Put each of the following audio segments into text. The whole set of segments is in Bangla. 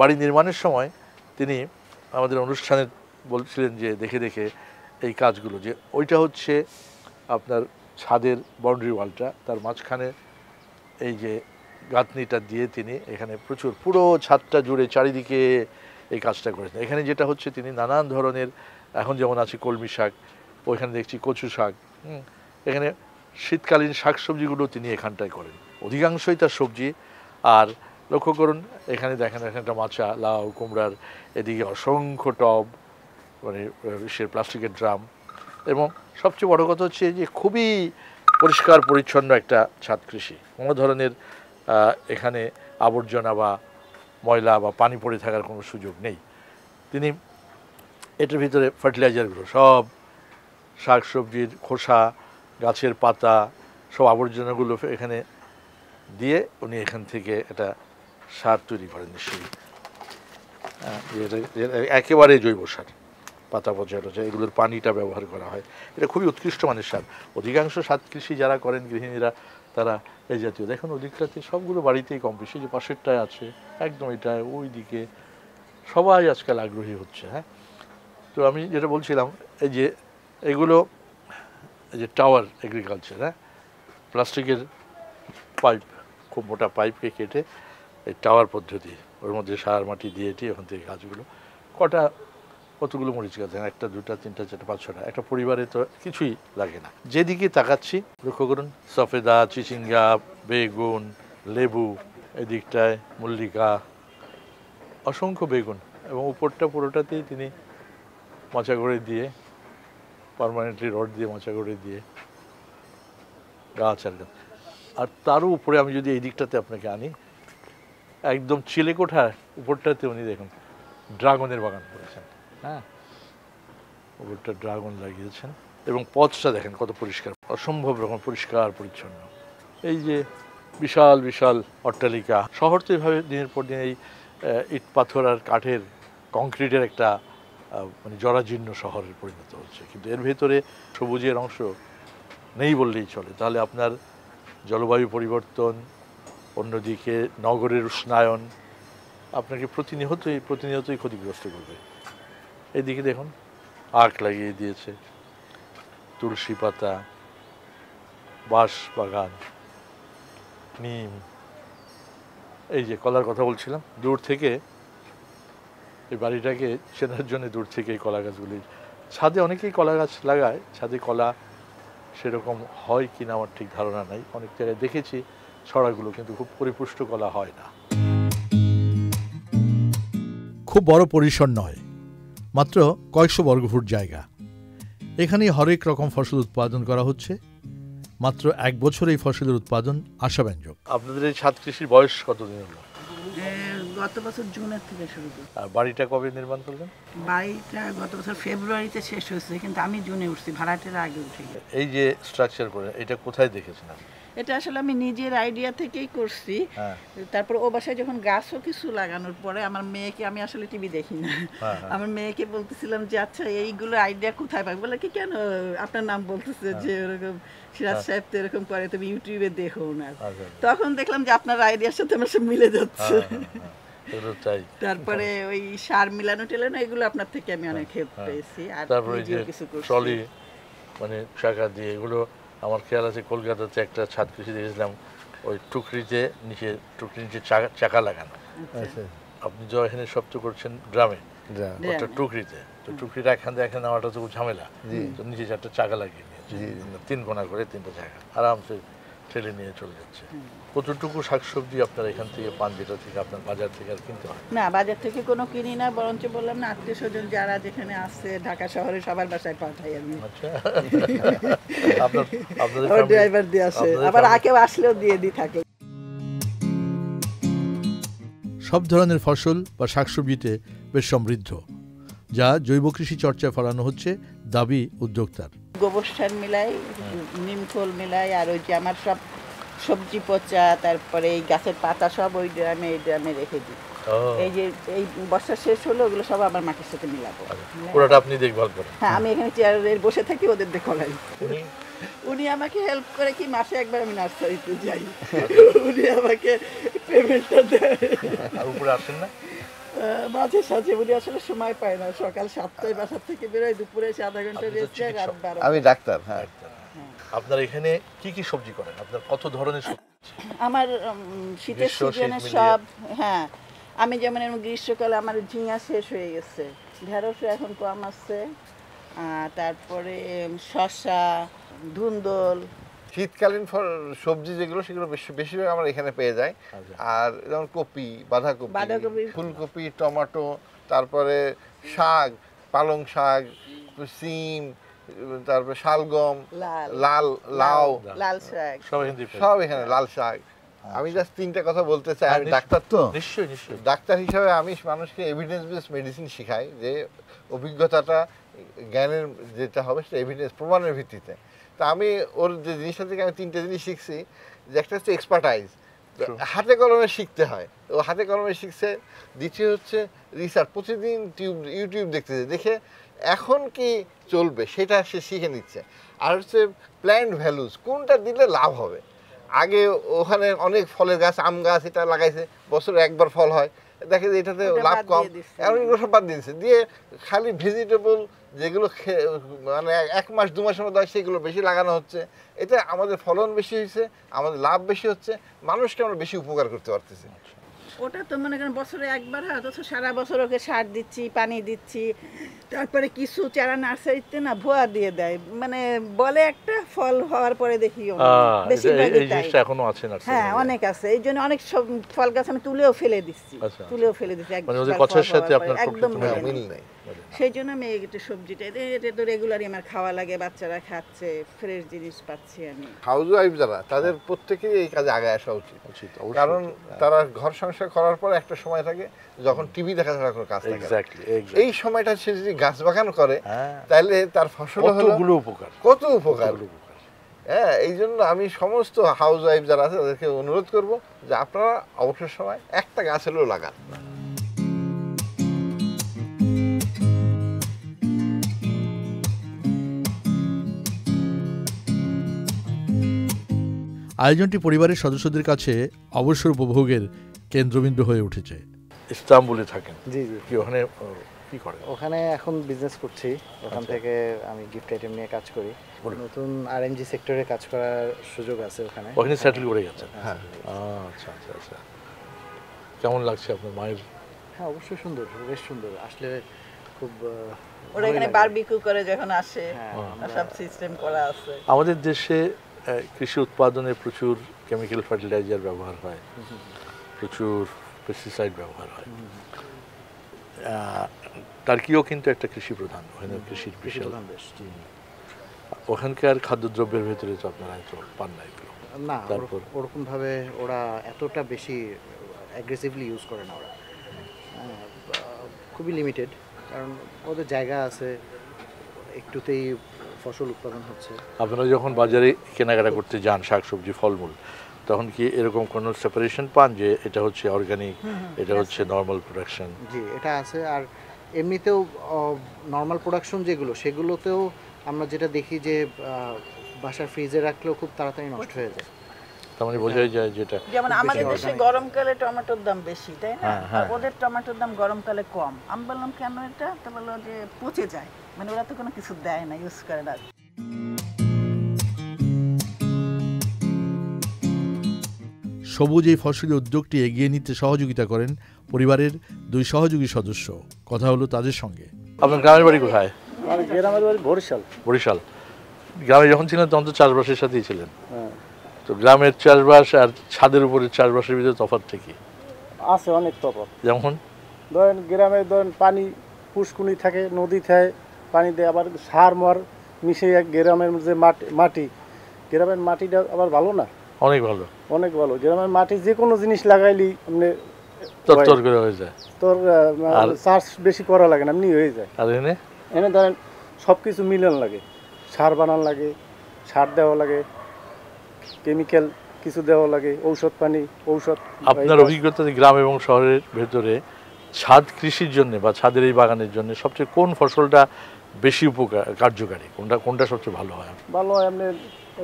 বাড়ি নির্মাণের সময় তিনি আমাদের অনুষ্ঠানে বলছিলেন যে দেখে দেখে এই কাজগুলো যে ওইটা হচ্ছে আপনার ছাদের বাউন্ডারি ওয়ালটা তার মাঝখানে এই যে গাঁথনিটা দিয়ে তিনি এখানে প্রচুর পুরো ছাদটা জুড়ে চারিদিকে এই কাজটা করেছেন এখানে যেটা হচ্ছে তিনি নানান ধরনের এখন যেমন আছে কলমি শাক ওইখানে দেখছি কচু শাক এখানে শীতকালীন শাকসবজিগুলো তিনি এখানটায় করেন অধিকাংশই তার সবজি আর লক্ষ্য করুন এখানে দেখেন একটা মাছা লাউ কুমড়ার এদিকে অসংখ্য টব মানে সে প্লাস্টিকের ড্রাম এবং সবচেয়ে বড় কথা হচ্ছে যে খুবই পরিষ্কার পরিচ্ছন্ন একটা ছাদ কৃষি কোনো ধরনের এখানে আবর্জনা বা ময়লা বা পানি পড়ে থাকার কোনো সুযোগ নেই তিনি এটার ভিতরে ফার্টিলাইজারগুলো সব শাক সবজির খোসা গাছের পাতা সব আবর্জনাগুলো এখানে দিয়ে উনি এখান থেকে এটা সার তৈরি করেন নিশ্চয়ই একেবারে জৈব সার পাতা পচা টচা এগুলোর পানিটা ব্যবহার করা হয় এটা খুবই উৎকৃষ্ট মানের সার অধিকাংশ সাত কৃষি যারা করেন গৃহিণীরা তারা এই জাতীয় দেখুন অধিকরাতে সবগুলো বাড়িতেই কম বেশি যে পাশেরটায় আছে একদম এটা ওই দিকে সবাই আজকাল আগ্রহী হচ্ছে হ্যাঁ তো আমি যেটা বলছিলাম এই যে এগুলো এই যে টাওয়ার এগ্রিকালচার হ্যাঁ প্লাস্টিকের পাইপ খুব মোটা পাইপকে কেটে এই টাওয়ার পদ্ধতি ওর মধ্যে সার মাটি দিয়ে এটি ওখান থেকে গাছগুলো কটা কতগুলো মরিচ গাছ দেখেন একটা দুটা তিনটা চারটা পাঁচ ছটা একটা পরিবারে তো কিছুই লাগে না যেদিকে তাকাচ্ছি লক্ষ্য করুন সফেদা চিচিঙ্গা বেগুন লেবু এদিকটায় মল্লিকা অসংখ্য বেগুন এবং উপরটা পুরোটাতেই তিনি মাচা করে দিয়ে পারমানেন্টলি রড দিয়ে মাচা করে দিয়ে গাছ আর গাছ আর তারও উপরে আমি যদি এই দিকটাতে আপনাকে আনি একদম চিলে উপরটাতে উনি দেখুন ড্রাগনের বাগান করেছেন হ্যাঁ উপরটা ড্রাগন লাগিয়েছেন এবং পথটা দেখেন কত পরিষ্কার অসম্ভব রকম পরিষ্কার পরিচ্ছন্ন এই যে বিশাল বিশাল অট্টালিকা শহর তো এভাবে দিনের পর দিন এই ইট পাথর আর কাঠের কংক্রিটের একটা মানে জরাজীর্ণ শহরে পরিণত হচ্ছে কিন্তু এর ভেতরে সবুজের অংশ নেই বললেই চলে তাহলে আপনার জলবায়ু পরিবর্তন অন্যদিকে নগরের উষ্ণায়ন আপনাকে প্রতিনিয়তই প্রতিনিয়তই ক্ষতিগ্রস্ত করবে এদিকে দেখুন আখ লাগিয়ে দিয়েছে তুলসী পাতা বাঁশ বাগান নিম এই যে কলার কথা বলছিলাম দূর থেকে এই বাড়িটাকে চেনার জন্য দূর থেকে এই কলা গাছগুলি ছাদে অনেকেই কলা গাছ লাগায় ছাদে কলা সেরকম হয় কি না আমার ঠিক ধারণা নাই অনেক জায়গায় দেখেছি ছড়াগুলো কিন্তু খুব পরিপুষ্ট করা হয় না খুব বড় পরিসর নয় মাত্র কয়েকশো বর্গফুট জায়গা এখানেই হরেক রকম ফসল উৎপাদন করা হচ্ছে মাত্র এক বছর এই ফসলের উৎপাদন আশাব্যঞ্জক আপনাদের এই ছাদ কৃষির বয়স কতদিন হলো গত বছর জুনের থেকে শুরু বাড়িটা কবে নির্মাণ করলেন বাড়িটা গত বছর ফেব্রুয়ারিতে শেষ হয়েছে কিন্তু আমি জুনে উঠছি ভাড়াটের আগে উঠে এই যে স্ট্রাকচার করে এটা কোথায় দেখেছেন এটা আসলে আমি নিজের আইডিয়া থেকেই করছি হ্যাঁ। তারপর ও বাসায় যখন গাছও কিছু লাগানোর পরে আমার মেয়েকে আমি আসলে টিভি দেখি না হ্যাঁ, হ্যাঁ। আমার মেয়েকে বলতেছিলাম যে আচ্ছা এইগুলো আইডিয়া কোথায় পাই বলে কি কেন আপনার নাম বলতেছে যে ওরকম সিরাজ সাহেব তো এরকম করে তুমি ইউটিউবে দেখো না আচ্ছা, আচ্ছা। তখন দেখলাম যে আপনার আইডিয়ার সাথে আমার সব মিলে যাচ্ছে তারপরে ওই সার মিলানো টেলানো এগুলো আপনার থেকে আমি অনেক হেল্প হ্যাঁ, হ্যাঁ। পেয়েছি আর তারপরে ট্রলি মানে দিয়ে এগুলো আমার খেয়াল আছে কলকাতাতে একটা ছাদ কৃষি দেখেছিলাম ওই টুকরিতে নিচে টুকরি নিচে চাকা লাগানো আচ্ছা। আচ্ছা। আপনি যা এখানে সব তো করছেন গ্রামে একটা টুকরিতে তো টুকরিটা এখান থেকে এখানে তো ঝামেলা তো নিচে চারটা চাকা লাগিয়ে নিয়েছে তিন কোনা করে তিনটা চাকা আরামসে ঠেলে নিয়ে চলে যাচ্ছে কতটুকু শাকসবজি আপনার এখান থেকে পান যেটা থেকে আপনার বাজার থেকে আর কিনতে হয় না বাজার থেকে কোনো কিনি না বরঞ্চ বললাম না আত্মীয় স্বজন যারা যেখানে আসছে ঢাকা শহরে সবার বাসায় পাঠাই আমি আচ্ছা। আপনার ড্রাইভার দিয়ে আসে আবার আকেও আসলেও দিয়ে দিই থাকে সব ধরনের ফসল বা শাকসবজিতে বেশ সমৃদ্ধ যা জৈব কৃষি চর্চায় ফলানো হচ্ছে দাবি উদ্যোক্তার গোবর সার মিলাই নিমখোল মিলাই আর ওই যে আমার সব সবজি পচা তারপরে এই গাছের পাতা সব ওই ড্রামে এই ড্রামে রেখে দিই এই যে এই বর্ষা শেষ হলো ওগুলো সব আমার মাটির সাথে মিলাবো আচ্ছা, পুরোটা আপনি দেখভাল করেন হ্যাঁ আমি এখানে চেয়ারে বসে থাকি ওদের দেখলাই উনি আমাকে হেল্প করে কি মাসে একবার আমি নার্সারিতে যাই আচ্ছা। উনি আমাকে পেমেন্টটা দেয় উপরে আসেন না মাঝে সাঝে বলি আসলে সময় পায় না সকাল সাতটায় বাসার থেকে বেরোয় দুপুরে এসে আধা ঘন্টা রেস্ট নেয় রাত বারো আমি ডাক্তার হ্যাঁ আপনার এখানে কি কি সবজি করেন আপনার কত ধরনের সবজি আমার শীতের সিজনে সব হ্যাঁ আমি যেমন গ্রীষ্মকালে আমার ঝিঙা শেষ হয়ে গেছে ঢেঁড়সও এখন কম আছে তারপরে শসা ধুন্দল শীতকালীন সবজি যেগুলো সেগুলো বেশিরভাগ আমরা এখানে পেয়ে যাই আচ্ছা। আর যেমন কপি বাঁধাকপি ফুলকপি টমেটো তারপরে শাক পালং শাক সিম তারপরে শালগম লাল লাউ লাল শাক সব এখানে লাল শাক আচ্ছা। আমি জাস্ট তিনটা কথা বলতে চাই আমি ডাক্তার তো নিশ্চয়ই নিশ্চয়ই ডাক্তার হিসাবে আমি মানুষকে এভিডেন্স বেস মেডিসিন শেখাই যে অভিজ্ঞতাটা জ্ঞানের যেটা হবে সেটা এভিডেন্স প্রমাণের ভিত্তিতে তা আমি ওর যে জিনিসটা থেকে আমি তিনটে জিনিস শিখছি যে একটা হচ্ছে এক্সপার্টাইজ হাতে কলমে শিখতে হয় ও হাতে কলমে শিখছে দ্বিতীয় হচ্ছে রিসার্চ প্রতিদিন টিউব ইউটিউব দেখতেছে দেখে এখন কি চলবে সেটা সে শিখে নিচ্ছে আর হচ্ছে প্ল্যান্ট ভ্যালুস কোনটা দিলে লাভ হবে আগে ওখানে অনেক ফলের গাছ আম গাছ এটা লাগাইছে বছরে একবার ফল হয় দেখে যে এটাতে লাভ কম এখন এগুলো সব বাদ দিয়েছে দিয়ে খালি ভেজিটেবল যেগুলো মানে এক মাস দু মাসের মধ্যে সেগুলো বেশি লাগানো হচ্ছে এতে আমাদের ফলন বেশি হয়েছে আমাদের লাভ বেশি হচ্ছে মানুষকে আমরা বেশি উপকার করতে পারতেছি ওটা তো মনে করেন বছরে একবার হয় অথচ সারা বছর ওকে সার দিচ্ছি পানি দিচ্ছি তারপরে কিছু চারা নার্সারিতে না ভুয়া দিয়ে দেয় মানে বলে একটা ফল হওয়ার পরে দেখি হ্যাঁ অনেক আছে এই জন্য অনেক সব ফল গাছ আমি তুলেও ফেলে দিচ্ছি আচ্ছা, আচ্ছা। তুলেও ফেলে দিচ্ছি মানে একদম সেই জন্য আমি একটু সবজিটা এটা তো রেগুলারই আমার খাওয়া লাগে বাচ্চারা খাচ্ছে ফ্রেশ জিনিস পাচ্ছি আমি হাউস ওয়াইফ যারা তাদের প্রত্যেকেই এই কাজে আগে আসা উচিত কারণ হ্যাঁ। তারা ঘর সংসার করার পর একটা সময় থাকে যখন টিভি দেখা ছাড়া কোনো কাজ থাকে এই সময়টা সে যদি গাছ বাগান করে হ্যাঁ। তাহলে তার ফসল হলো উপকার কত উপকার হ্যাঁ এই জন্য আমি সমস্ত হাউস ওয়াইফ যারা আছে তাদেরকে অনুরোধ করব যে আপনারা অবসর সময় একটা গাছ হলেও লাগান আয়োজনটি পরিবারের সদস্যদের কাছে অবসর উপভোগের কেন্দ্রবিন্দু হয়ে উঠেছে ইস্তাম্বুলে থাকেন জি জি কি ওখানে কি করেন ওখানে এখন বিজনেস করছি ওখান আচ্ছা। থেকে আমি গিফট আইটেম নিয়ে কাজ করি নতুন আরএনজি সেক্টরে কাজ করার সুযোগ আছে ওখানে ওখানে সেটেল করে গেছেন হ্যাঁ আচ্ছা আচ্ছা আচ্ছা কেমন লাগছে আপনার মায়ের হ্যাঁ অবশ্যই সুন্দর বেশ সুন্দর আসলে খুব ওরা এখানে বারবিকিউ করে যখন আসে হ্যাঁ, সব সিস্টেম করা আছে আমাদের দেশে কৃষি উৎপাদনে প্রচুর কেমিক্যাল ফার্টিলাইজার ব্যবহার হয় প্রচুর পেস্টিসাইড ব্যবহার হয় টার্কিও কিন্তু একটা কৃষি প্রধান ওখানে কৃষির বিশাল ওখানকার খাদ্যদ্রব্যের ভেতরে তো আপনারা হয়তো পান না এগুলো না তারপর ওরকমভাবে ওরা এতটা বেশি অ্যাগ্রেসিভলি ইউজ করে না ওরা খুবই লিমিটেড কারণ ওদের জায়গা আছে একটুতেই ফসল উৎপাদন হচ্ছে আপনারা যখন বাজারে কেনাকাটা করতে যান শাকসবজি ফলমূল তখন কি এরকম কোনো সেপারেশন পান যে এটা হচ্ছে অর্গানিক এটা হচ্ছে নর্মাল প্রোডাকশন জি এটা আছে আর এমনিতেও নর্মাল প্রোডাকশন যেগুলো সেগুলোতেও আমরা যেটা দেখি যে বাসার ফ্রিজে রাখলেও খুব তাড়াতাড়ি নষ্ট হয়ে যায় তার মানে বোঝাই যায় যেটা হ্যাঁ। যেমন আমাদের দেশে গরমকালে টমেটোর দাম বেশি তাই না হ্যাঁ, হ্যাঁ। ওদের টমেটোর দাম গরমকালে কম আমি বললাম কেন এটা তো বললো যে পচে যায় মানে ওরা তো কোনো কিছু দেয় না ইউজ করে না সবুজ এই ফসলের উদ্যোগটি এগিয়ে নিতে সহযোগিতা করেন পরিবারের দুই সহযোগী সদস্য কথা হলো তাদের সঙ্গে আপনার গ্রামের বাড়ি কোথায় গ্রামের বাড়ি বরিশাল বরিশাল গ্রামে যখন ছিলেন তখন তো চাষবাসের সাথেই ছিলেন হ্যাঁ। তো গ্রামের চাষবাস আর ছাদের উপরে চাষবাসের ভিতরে তফাত থেকে আছে অনেক তফাত যেমন ধরেন গ্রামে ধরেন পানি পুষ্কুনি থাকে নদী থাকে পানি দেয় আবার সার মর মিশিয়ে গ্রামের যে মাটি মাটি গ্রামের মাটিটা আবার ভালো না অনেক ভালো অনেক ভালো গ্রামের মাটি যে কোনো জিনিস লাগাইলি আপনি তরতর করে হয়ে যায় তোর চার্জ বেশি করা লাগে না এমনি হয়ে যায় আর এনে এনে ধরেন সব কিছু মিলন লাগে সার বানান লাগে সার দেওয়া লাগে কেমিক্যাল কিছু দেওয়া লাগে ঔষধ পানি ঔষধ আপনার অভিজ্ঞতা গ্রাম এবং শহরের ভেতরে ছাদ কৃষির জন্য বা ছাদের এই বাগানের জন্য সবচেয়ে কোন ফসলটা বেশি উপকার কার্যকারী কোনটা কোনটা সবচেয়ে ভালো হয় ভালো হয় আপনি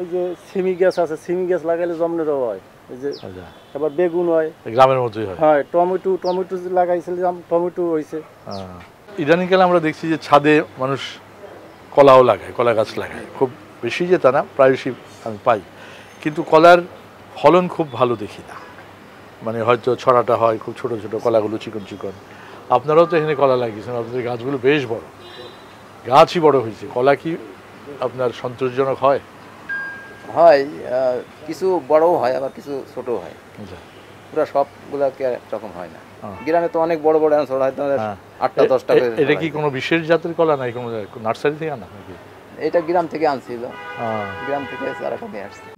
এই যে সিমি গ্যাস আছে সিমি গ্যাস লাগাইলে জমনেরও হয় এই যে আবার আচ্ছা। বেগুন হয় গ্রামের মতোই হয় হ্যাঁ টমেটো টমেটো লাগাইছিলাম টমেটো হয়েছে হ্যাঁ। ইদানিংকালে আমরা দেখছি যে ছাদে মানুষ কলাও লাগায় কলা গাছ লাগায় খুব বেশি যে তা না প্রায়শই আমি পাই কিন্তু কলার ফলন খুব ভালো দেখি না মানে হয়তো ছড়াটা হয় খুব ছোট ছোট কলাগুলো চিকন চিকন আপনারাও তো এখানে কলা লাগিয়েছেন আপনাদের গাছগুলো বেশ বড় গাছই বড় হয়েছে কলা কি আপনার সন্তোষজনক হয় হয় কিছু বড়ও হয় আবার কিছু ছোটও হয় আচ্ছা। পুরো সবগুলোকে রকম হয় না হ্যাঁ। গ্রামে তো অনেক বড় বড় অ্যান্সার হয় তোমাদের হ্যাঁ। আটটা দশটা এটা কি কোনো বিশেষ জাতের কলা নাই কোনো নার্সারি থেকে আনা নাকি এটা গ্রাম থেকে আনছিল হ্যাঁ। গ্রাম থেকে সারা নিয়ে আসছে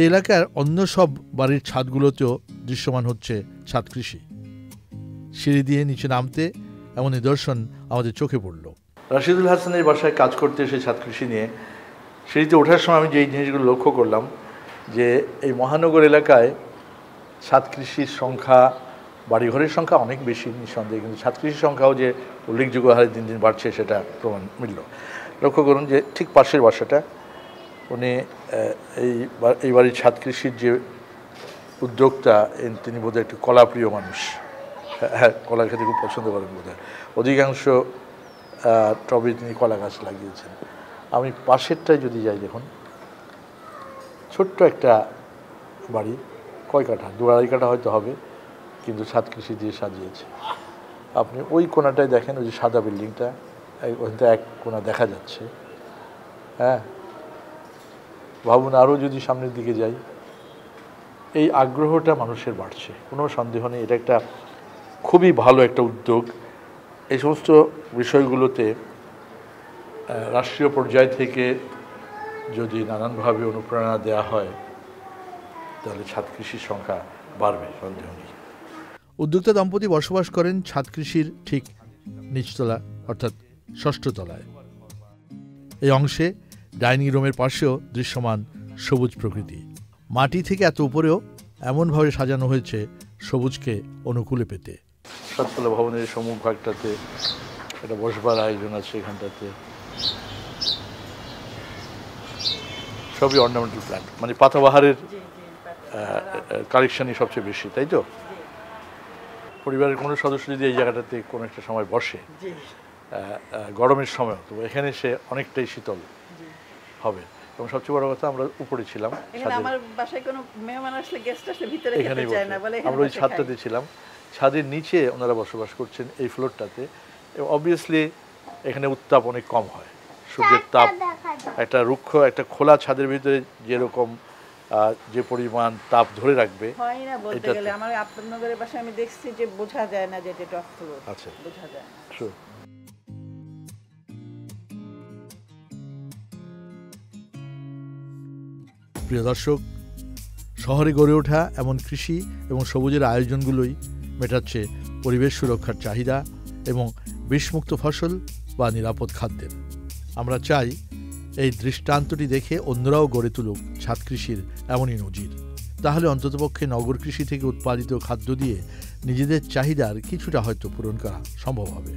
এই এলাকার অন্য সব বাড়ির ছাদগুলোতেও দৃশ্যমান হচ্ছে ছাদ কৃষি সিঁড়ি দিয়ে নিচে নামতে এমন নিদর্শন আমাদের চোখে পড়ল রাশিদুল হাসানের বাসায় কাজ করতে এসে কৃষি নিয়ে সিঁড়িতে ওঠার সময় আমি যে এই জিনিসগুলো লক্ষ্য করলাম যে এই মহানগর এলাকায় কৃষির সংখ্যা বাড়িঘরের সংখ্যা অনেক বেশি নিঃসন্দেহে কিন্তু কৃষির সংখ্যাও যে উল্লেখযোগ্য হারে দিন দিন বাড়ছে সেটা প্রমাণ মিলল লক্ষ্য করুন যে ঠিক পাশের বাসাটা উনি এই বাড়ির ছাদ কৃষির যে উদ্যোক্তা তিনি বোধহয় একটি কলাপ্রিয় মানুষ হ্যাঁ কলা খেতে খুব পছন্দ করেন বোধ অধিকাংশ টবে তিনি কলা গাছ লাগিয়েছেন আমি পাশেরটায় যদি যাই দেখুন ছোট্ট একটা বাড়ি কয় কাঠা দু আড়াই কাঠা হয়তো হবে কিন্তু ছাদ কৃষি দিয়ে সাজিয়েছে আপনি ওই কোনাটায় দেখেন ওই যে সাদা বিল্ডিংটা থেকে এক কোনা দেখা যাচ্ছে হ্যাঁ ভাবুন আরও যদি সামনের দিকে যাই এই আগ্রহটা মানুষের বাড়ছে কোনো সন্দেহ নেই এটা একটা খুবই ভালো একটা উদ্যোগ এই সমস্ত বিষয়গুলোতে রাষ্ট্রীয় পর্যায় থেকে যদি নানানভাবে অনুপ্রেরণা দেওয়া হয় তাহলে ছাদ কৃষির সংখ্যা বাড়বে সন্দেহ নেই উদ্যোক্তা দম্পতি বসবাস করেন ছাদ কৃষির ঠিক নিচতলা অর্থাৎ ষষ্ঠ তলায় এই অংশে ডাইনিং রুমের পাশেও দৃশ্যমান সবুজ প্রকৃতি মাটি থেকে এত উপরেও এমনভাবে সাজানো হয়েছে সবুজকে অনুকূলে পেতে সাততলা ভবনের সম্মুখ ভাগটাতে একটা বসবার আয়োজন আছে এখানটাতে সবই অর্নামেন্টাল প্ল্যান্ট মানে পাতাবাহারের কালেকশানই সবচেয়ে বেশি তাই তো পরিবারের কোনো সদস্য যদি এই জায়গাটাতে কোনো একটা সময় বসে গরমের সময় তো এখানে সে অনেকটাই শীতল হবে এবং সবচেয়ে বড় কথা আমরা উপরে ছিলাম এখানে আমরা ওই ছাদটাতে ছিলাম ছাদের নিচে ওনারা বসবাস করছেন এই ফ্লোরটাতে অবভিয়াসলি এখানে উত্তাপ অনেক কম হয় সূর্যের তাপ একটা রুক্ষ একটা খোলা ছাদের ভিতরে যেরকম যে পরিমাণ তাপ ধরে রাখবে আচ্ছা। প্রিয় দর্শক শহরে গড়ে ওঠা এমন কৃষি এবং সবুজের আয়োজনগুলোই মেটাচ্ছে পরিবেশ সুরক্ষার চাহিদা এবং বিষমুক্ত ফসল বা নিরাপদ খাদ্যের আমরা চাই এই দৃষ্টান্তটি দেখে অন্যরাও গড়ে তুলুক ছাদ কৃষির এমনই নজির তাহলে অন্ততপক্ষে নগর কৃষি থেকে উৎপাদিত খাদ্য দিয়ে নিজেদের চাহিদার কিছুটা হয়তো পূরণ করা সম্ভব হবে